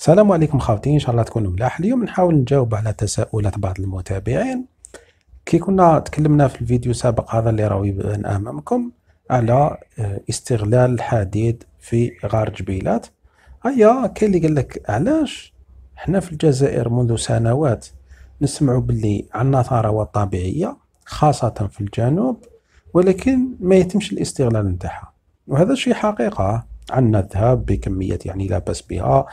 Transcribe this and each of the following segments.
السلام عليكم خاوتي ان شاء الله تكونوا ملاح اليوم نحاول نجاوب على تساؤلات بعض المتابعين كي كنا تكلمنا في الفيديو السابق هذا اللي راهو يبان امامكم على آه، استغلال الحديد في غار جبيلات هيا كاين اللي قال لك علاش حنا في الجزائر منذ سنوات نسمع باللي عندنا ثروات طبيعيه خاصه في الجنوب ولكن ما يتمش الاستغلال نتاعها وهذا شيء حقيقه عندنا الذهب بكميات يعني لا باس بها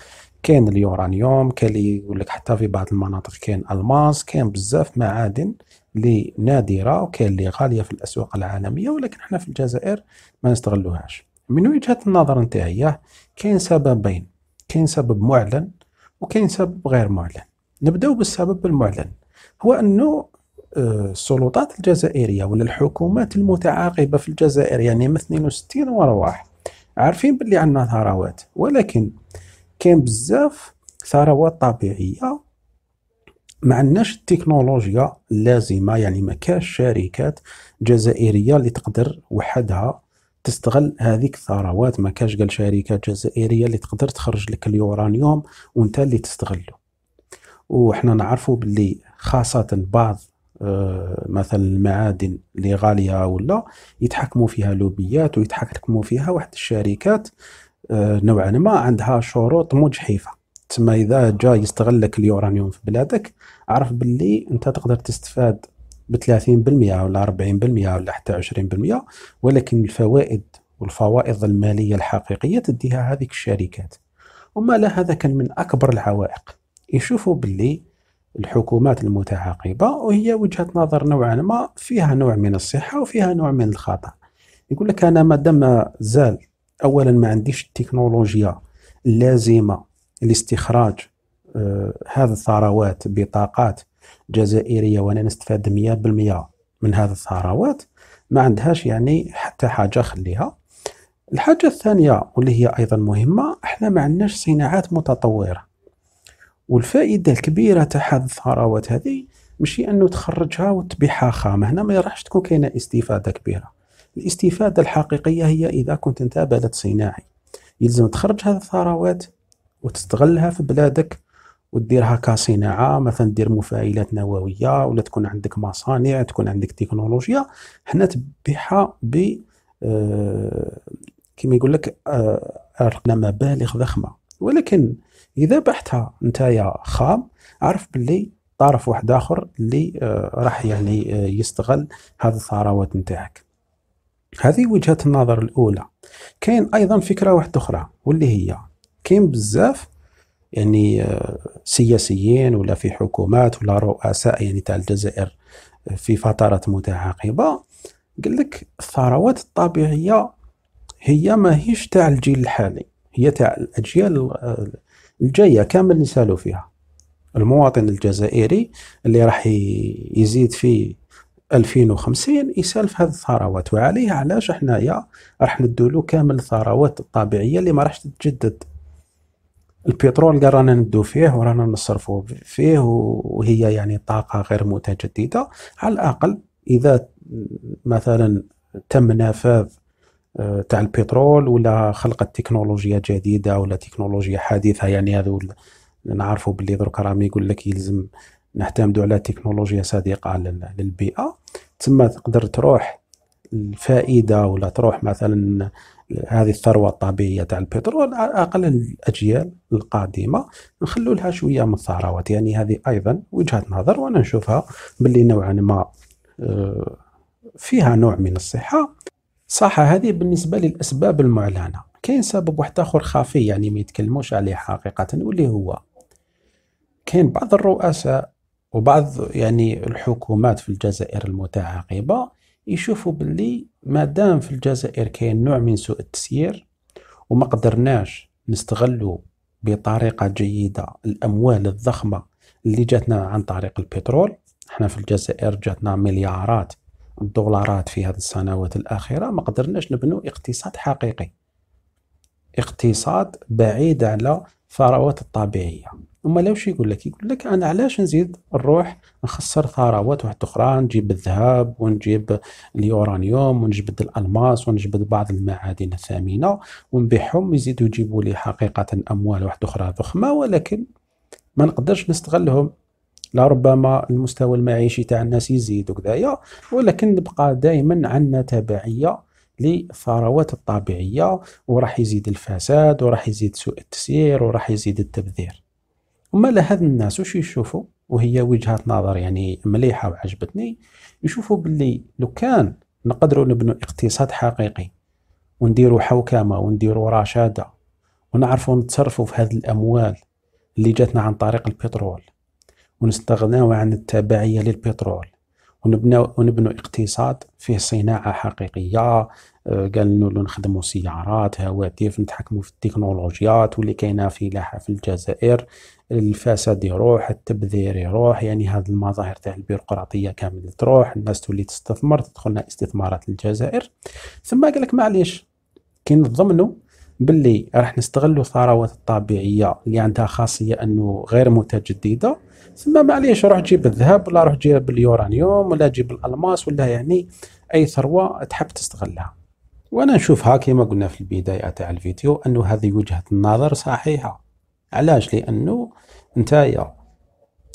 كاين اليورانيوم كاين اللي يقول لك حتى في بعض المناطق كاين الماس كاين بزاف معادن اللي نادره وكاين اللي غاليه في الاسواق العالميه ولكن حنا في الجزائر ما نستغلوهاش من وجهه النظر نتاعي كاين سببين كاين سبب معلن وكاين سبب غير معلن نبداو بالسبب المعلن هو انه آه، السلطات الجزائريه ولا الحكومات المتعاقبه في الجزائر يعني من 62 ورواح عارفين باللي عندنا ثروات ولكن كاين بزاف ثروات طبيعيه ما عندناش التكنولوجيا اللازمه يعني ما كاش شركات جزائريه اللي تقدر وحدها تستغل هذه الثروات ما كاش قال شركات جزائريه اللي تقدر تخرج لك اليورانيوم وانت اللي تستغله وحنا نعرفوا باللي خاصه بعض آه، مثلا المعادن اللي غاليه ولا يتحكموا فيها لوبيات ويتحكموا فيها واحد الشركات آه، نوعا ما عندها شروط مجحفه تما اذا جا يستغلك اليورانيوم في بلادك عرف باللي انت تقدر تستفاد ب 30% ولا 40% ولا حتى 20% ولكن الفوائد والفوائض الماليه الحقيقيه تديها هذيك الشركات وما لا هذا كان من اكبر العوائق يشوفوا باللي الحكومات المتعاقبه وهي وجهه نظر نوعا ما فيها نوع من الصحه وفيها نوع من الخطا يقول لك انا ما دام زال اولا ما عنديش التكنولوجيا اللازمه لاستخراج آه هذه الثروات بطاقات جزائريه وانا نستفاد 100% من هذه الثروات ما عندهاش يعني حتى حاجه خليها الحاجه الثانيه واللي هي ايضا مهمه احنا ما عندناش صناعات متطوره والفائده الكبيره تاع هذه الثروات هذه ماشي انه تخرجها وتبيعها خامه هنا ما راحش تكون كاينه استفاده كبيره الاستفادة الحقيقية هي إذا كنت أنت بلد صناعي يلزم تخرج هذه الثروات وتستغلها في بلادك وديرها كصناعه مثلا دير مفاعلات نوويه ولا تكون عندك مصانع تكون عندك تكنولوجيا حنا تبيعها ب آه، كما يقول لك آه، ارقام مبالغ ضخمه ولكن اذا بحتها نتايا خام عرف باللي طرف واحد اخر اللي آه، راح يعني يستغل هذه الثروات نتاعك هذه وجهة النظر الأولى كاين أيضا فكرة واحدة أخرى واللي هي كاين بزاف يعني آه، سياسيين ولا في حكومات ولا رؤساء يعني تاع الجزائر آه، في فترات متعاقبة قال لك الثروات الطبيعية هي ماهيش تاع الجيل الحالي هي تاع الأجيال آه، الجاية كامل نسالوا فيها المواطن الجزائري اللي راح يزيد فيه 2050 يسالف هذه الثروات وعليه علاش حنايا راح ندولو كامل الثروات الطبيعيه اللي ما راحش تتجدد البترول قال رانا ندو فيه ورانا نصرفو فيه وهي يعني طاقه غير متجدده على الاقل اذا مثلا تم نفاذ آه، تاع البترول ولا خلقت تكنولوجيا جديده ولا تكنولوجيا حديثه يعني هذو نعرفوا باللي درك راهم يقول لك يلزم نعتمدوا على تكنولوجيا صديقه للبيئه تسمى تقدر تروح الفائده ولا تروح مثلا هذه الثروه الطبيعيه تاع البترول على اقل الاجيال القادمه نخلو لها شويه من الثروات يعني هذه ايضا وجهه نظر وانا نشوفها باللي نوعا ما آه، فيها نوع من الصحه صح هذه بالنسبه للاسباب المعلنه كاين سبب واحد اخر خفي يعني ما يتكلموش عليه حقيقه واللي هو كاين بعض الرؤساء وبعض يعني الحكومات في الجزائر المتعاقبة يشوفوا باللي ما دام في الجزائر كاين نوع من سوء التسيير وما قدرناش نستغلوا بطريقة جيدة الأموال الضخمة اللي جاتنا عن طريق البترول احنا في الجزائر جاتنا مليارات الدولارات في هذه السنوات الأخيرة ما قدرناش نبنو اقتصاد حقيقي اقتصاد بعيد على الثروات الطبيعية هما لو شي يقول لك يقول لك انا علاش نزيد نروح نخسر ثروات واحد اخرى نجيب الذهب ونجيب اليورانيوم ونجبد الالماس ونجبد بعض المعادن الثمينه ونبيعهم يزيدوا يجيبوا لي حقيقه اموال واحد اخرى ضخمه ولكن ما نقدرش نستغلهم لربما المستوى المعيشي تاع الناس يزيد وكذايا ولكن نبقى دائما عندنا تبعيه للثروات الطبيعيه وراح يزيد الفساد وراح يزيد سوء التسيير وراح يزيد التبذير وما لهذ الناس واش يشوفوا وهي وجهه نظر يعني مليحه وعجبتني يشوفوا باللي لو كان نقدروا نبنوا اقتصاد حقيقي ونديروا حوكمه ونديروا رشاده ونعرفوا نتصرفوا في هذه الاموال اللي جاتنا عن طريق البترول ونستغناو عن التبعيه للبترول ونبنى ونبنوا اقتصاد فيه صناعه حقيقيه آه، قال لنا نخدموا سيارات هواتف نتحكموا في التكنولوجيات واللي كاينه في لاحة في الجزائر الفساد يروح التبذير يروح يعني هذه المظاهر تاع البيروقراطيه كامل تروح الناس تولي تستثمر تدخلنا استثمارات الجزائر ثم قال لك معليش كي نضمنوا باللي راح نستغلوا الثروات الطبيعيه اللي عندها خاصيه انه غير متجدده ثم معليش روح جيب الذهب ولا روح جيب اليورانيوم ولا جيب الالماس ولا يعني اي ثروه تحب تستغلها وانا نشوفها كما قلنا في البدايه تاع الفيديو انه هذه وجهه نظر صحيحه علاش لانه نتايا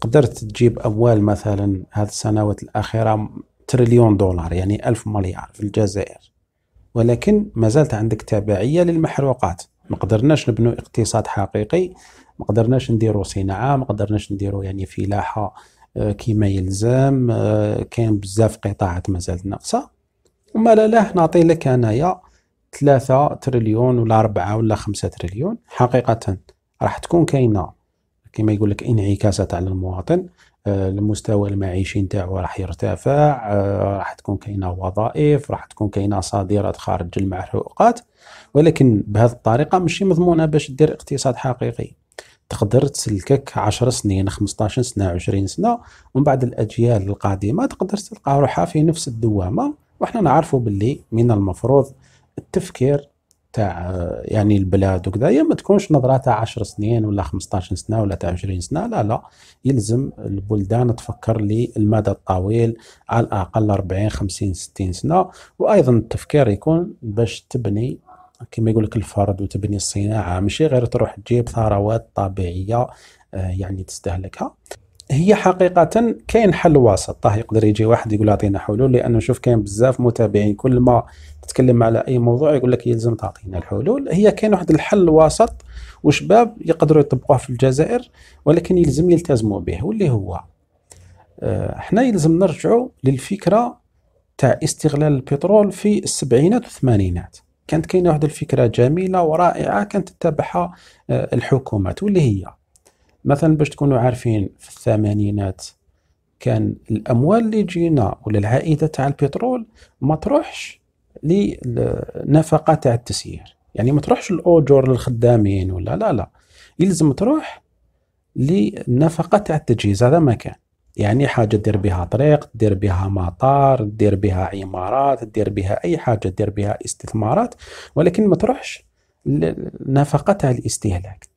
قدرت تجيب اموال مثلا هذه السنوات الاخيره تريليون دولار يعني ألف مليار في الجزائر ولكن ما زالت عندك تبعيه للمحروقات ما قدرناش نبنوا اقتصاد حقيقي ما قدرناش نديروا صناعه ما قدرناش نديروا يعني فلاحه آه، كما يلزم آه، كاين بزاف قطاعات زالت ناقصه وما لا لا نعطي لك انايا 3 تريليون ولا 4 ولا 5 تريليون حقيقه راح تكون كاينه كما يقول لك انعكاسات على المواطن آه، المستوى المعيشي نتاعو راح يرتفع آه، راح تكون كاينه وظائف راح تكون كاينه صادرات خارج المحروقات ولكن بهذه الطريقه ماشي مضمونه باش دير اقتصاد حقيقي تقدر تسلكك 10 سنين 15 سنه 20 سنه ومن بعد الاجيال القادمه تقدر تلقى روحها في نفس الدوامه وحنا نعرفوا باللي من المفروض التفكير تاع يعني البلاد وكذا هي ما تكونش نظره تاع 10 سنين ولا 15 سنه ولا تاع 20 سنه لا لا يلزم البلدان تفكر للمدى الطويل على الاقل 40 50 60 سنه وايضا التفكير يكون باش تبني كما يقول لك الفرد وتبني الصناعه ماشي غير تروح تجيب ثروات طبيعيه آه، يعني تستهلكها هي حقيقة كاين حل وسط طه يقدر يجي واحد يقول اعطينا حلول لانه شوف كاين بزاف متابعين كل ما تتكلم على اي موضوع يقول لك يلزم تعطينا الحلول هي كاين واحد الحل وسط وشباب يقدروا يطبقوه في الجزائر ولكن يلزم يلتزموا به واللي هو احنا آه، يلزم نرجعوا للفكره تاع استغلال البترول في السبعينات والثمانينات كانت كاينه واحد الفكره جميله ورائعه كانت تتبعها آه، الحكومات واللي هي مثلا باش تكونوا عارفين في الثمانينات كان الاموال اللي جينا ولا العائده تاع البترول ما تروحش للنفقه تاع التسيير يعني ما تروحش الاجور للخدامين ولا لا لا يلزم تروح للنفقه تاع التجهيز هذا ما كان يعني حاجه دير بها طريق دير بها مطار دير بها عمارات دير بها اي حاجه دير بها استثمارات ولكن ما تروحش للنفقه تاع الاستهلاك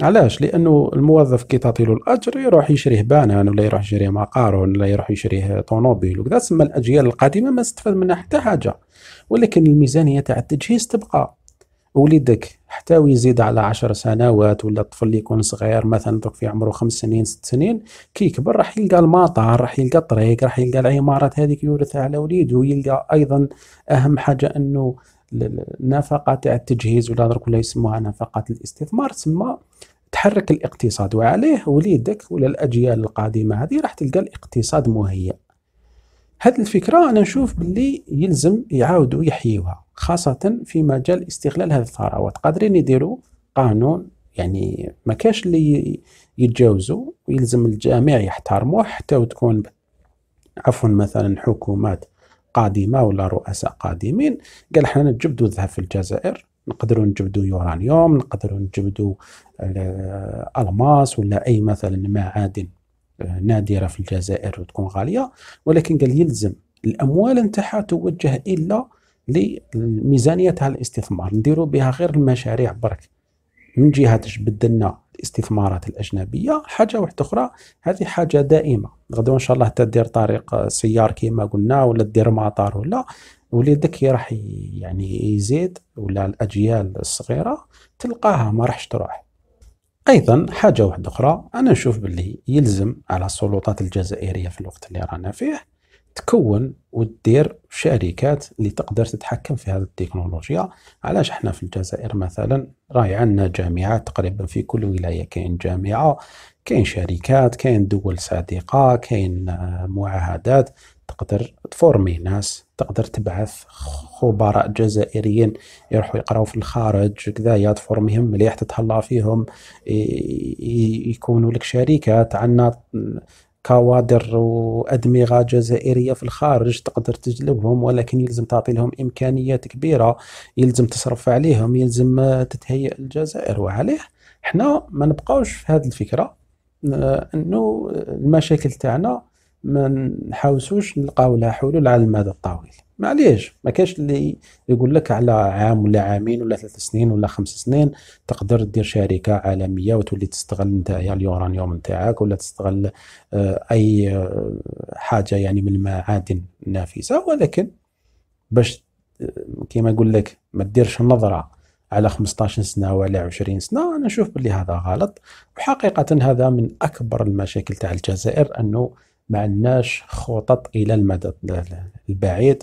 علاش لانه الموظف كي تعطي له الاجر يروح يشريه بانان ولا يروح يشريه مقارون ولا يروح يشريه طوموبيل وكذا تسمى الاجيال القادمه ما استفاد منها حتى حاجه ولكن الميزانيه تاع التجهيز تبقى وليدك حتى يزيد على عشر سنوات ولا الطفل يكون صغير مثلا في عمره خمس سنين ست سنين كي يكبر راح يلقى المطار راح يلقى الطريق راح يلقى العمارات هذيك يورثها على وليده يلقى ايضا اهم حاجه انه تاع التجهيز ولا درك ولا يسموها نفقة الاستثمار تسمى تحرك الاقتصاد وعليه وليدك ولا الأجيال القادمة هذه راح تلقى الاقتصاد مهيأ هذه الفكرة أنا نشوف باللي يلزم يعاودوا يحيوها خاصة في مجال استغلال هذه الثروات قادرين يديروا قانون يعني ما كاش اللي يتجاوزوا ويلزم الجميع يحترموه حتى وتكون عفوا مثلا حكومات قادمه ولا رؤساء قادمين قال حنا نجبدوا الذهب في الجزائر نقدروا نجبدوا يورانيوم نقدروا نجبدوا آه، الماس ولا اي مثلا معادن آه، نادره في الجزائر وتكون غاليه ولكن قال يلزم الاموال نتاعها توجه الا لميزانيتها الاستثمار نديروا بها غير المشاريع برك من جهه تجبد لنا الاستثمارات الاجنبيه حاجه واحده اخرى هذه حاجه دائمه غدا ان شاء الله تدير طريق سيار كما قلنا ولا دير مطار ولا وليدك راح يعني يزيد ولا الاجيال الصغيره تلقاها ما راحش تروح ايضا حاجه واحده اخرى انا نشوف باللي يلزم على السلطات الجزائريه في الوقت اللي رانا فيه تكون وتدير شركات اللي تقدر تتحكم في هذه التكنولوجيا علاش احنا في الجزائر مثلا راهي عندنا جامعات تقريبا في كل ولايه كاين جامعه كاين شركات كاين دول صديقه كاين آه، معاهدات تقدر تفورمي ناس تقدر تبعث خبراء جزائريين يروحوا يقراو في الخارج كذا تفورميهم مليح تتهلا فيهم يكونوا لك شركات عندنا كوادر وادمغه جزائريه في الخارج تقدر تجلبهم ولكن يلزم تعطي لهم امكانيات كبيره يلزم تصرف عليهم يلزم تتهيئ الجزائر وعليه حنا ما نبقاوش في هذه الفكره انه المشاكل تاعنا ما نحاوسوش نلقاو لها حلول على المدى الطويل معليش ما كاش اللي يقول لك على عام ولا عامين ولا ثلاث سنين ولا خمس سنين تقدر دير شركه عالميه وتولي تستغل نتايا اليورانيوم نتاعك ولا تستغل آه، اي آه، حاجه يعني من المعادن النافذه ولكن باش آه، كيما نقول لك ما ديرش نظره على 15 سنه ولا 20 سنه انا نشوف بلي هذا غلط وحقيقه هذا من اكبر المشاكل تاع الجزائر انه ما عندناش خطط الى المدى البعيد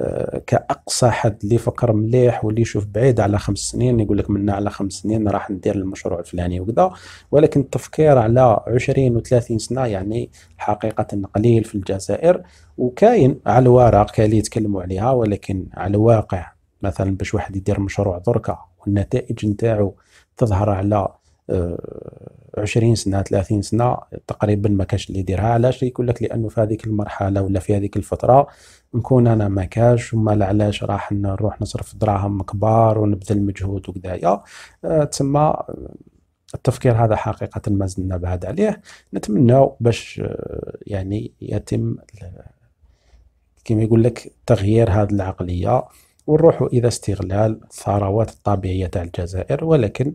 آه، كاقصى حد اللي يفكر مليح واللي يشوف بعيد على خمس سنين يقول لك منا على خمس سنين راح ندير المشروع الفلاني وكذا ولكن التفكير على 20 و30 سنه يعني حقيقه قليل في الجزائر وكاين على الورق كاين اللي يتكلموا عليها ولكن على الواقع مثلا باش واحد يدير مشروع دركا والنتائج نتاعو تظهر على 20 آه، سنه 30 سنه تقريبا ما كاش اللي يديرها علاش يقول لك لانه في هذيك المرحله ولا في هذيك الفتره نكون انا ما كاش وما علاش راح نروح نصرف دراهم كبار ونبذل مجهود وكذايا آه، تسمى التفكير هذا حقيقة ما زلنا بعد عليه نتمنى باش آه، يعني يتم كما يقول لك تغيير هذه العقلية ونروحوا إلى استغلال الثروات الطبيعية تاع الجزائر ولكن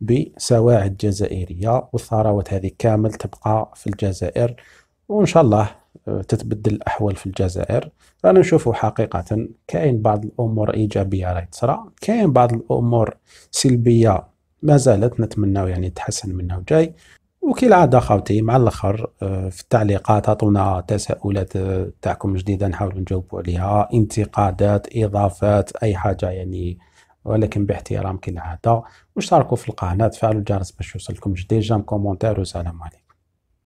بسواعد جزائرية والثروات هذه كامل تبقى في الجزائر وإن شاء الله آه، تتبدل الأحوال في الجزائر رانا نشوفوا حقيقة كاين بعض الأمور إيجابية راهي تصرى كاين بعض الأمور سلبية ما زالت نتمناو يعني تحسن منها وجاي العادة خاوتي مع الأخر آه، في التعليقات عطونا تساؤلات آه، تاعكم جديدة نحاول نجاوبوا عليها انتقادات إضافات أي حاجة يعني ولكن باحترام كالعاده واشتركوا في القناه فعلوا الجرس باش يوصلكم جديد جام كومونتير والسلام عليكم